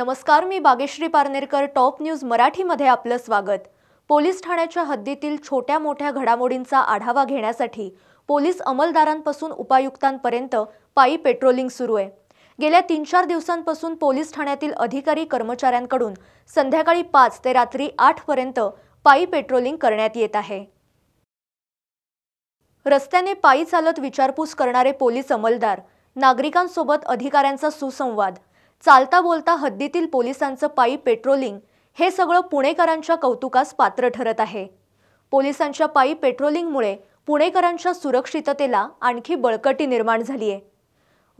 नमस्कार मी Bageshree Parnerkar top news मराठीमध्ये आपलं स्वागत पोलीस ठाण्याच्या हद्दीतील छोट्या मोठ्या घडामोडींचा आढावा घेण्यासाठी पोलीस अंमलदारांपासून उपायुक्तांपर्यंत पायी पेट्रोलिंग सुरू आहे गेल्या तीन चार दिवसांपासून पोलीस ठाण्यातील अधिकारी कर्मचाऱ्यांकडून संध्याकाळी पाच ते रात्री आठपर्यंत पायी पेट्रोलिंग करण्यात येत आहे रस्त्याने पायी चालत विचारपूस करणारे पोलीस अंमलदार नागरिकांसोबत अधिकाऱ्यांचा सुसंवाद चालता बोलता हद्दीतील पोलिसांचं पायी पेट्रोलिंग हे सगळं पुणेकरांच्या कौतुकास पात्र ठरत आहे पोलिसांच्या पायी पेट्रोलिंगमुळे पुणेकरांच्या सुरक्षिततेला आणखी बळकटी निर्माण झाली आहे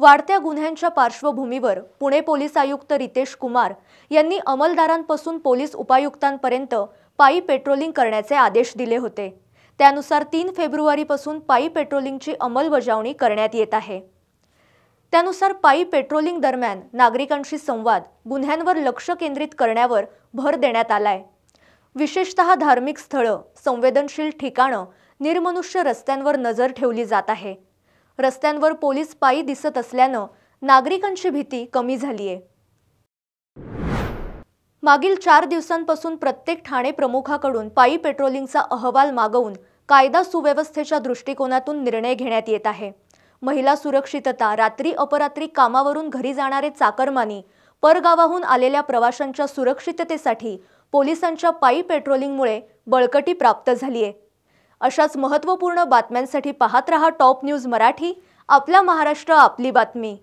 वाढत्या गुन्ह्यांच्या पार्श्वभूमीवर पुणे पोलीस आयुक्त रितेश कुमार यांनी अंमलदारांपासून पोलीस उपायुक्तांपर्यंत पायी पेट्रोलिंग करण्याचे आदेश दिले होते त्यानुसार तीन फेब्रुवारीपासून पायी पेट्रोलिंगची अंमलबजावणी करण्यात येत आहे त्यानुसार पायी पेट्रोलिंग दरम्यान नागरिकांशी संवाद गुन्ह्यांवर लक्ष केंद्रित करण्यावर भर देण्यात आलाय विशेषत धार्मिक स्थळं संवेदनशील ठिकाणं निर्मनुष्य रस्त्यांवर नजर ठेवली जात आहे रस्त्यांवर पोलीस पायी दिसत असल्यानं नागरिकांची भीती कमी झालीय मागील चार दिवसांपासून प्रत्येक ठाणे प्रमुखाकडून पायी पेट्रोलिंगचा अहवाल मागवून कायदा सुव्यवस्थेच्या दृष्टिकोनातून निर्णय घेण्यात येत आहे महिला सुरक्षितता रात्री अपरात्री कामावरून घरी जाणारे चाकरमानी परगावाहून आलेल्या प्रवाशांच्या सुरक्षिततेसाठी पोलिसांच्या पायी पेट्रोलिंगमुळे बळकटी प्राप्त झाली आहे अशाच महत्त्वपूर्ण बातम्यांसाठी पाहत रहा टॉप न्यूज मराठी आपला महाराष्ट्र आपली बातमी